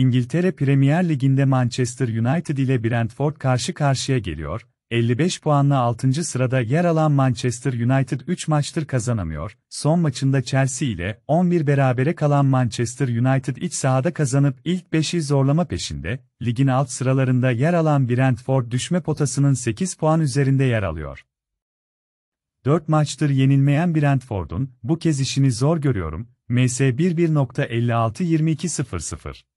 İngiltere Premier Ligi'nde Manchester United ile Brentford karşı karşıya geliyor. 55 puanla 6. sırada yer alan Manchester United 3 maçtır kazanamıyor. Son maçında Chelsea ile 11 berabere kalan Manchester United iç sahada kazanıp ilk 5'i zorlama peşinde. Ligin alt sıralarında yer alan Brentford düşme potasının 8 puan üzerinde yer alıyor. 4 maçtır yenilmeyen Brentford'un bu kez işini zor görüyorum. MS 11.56 22.00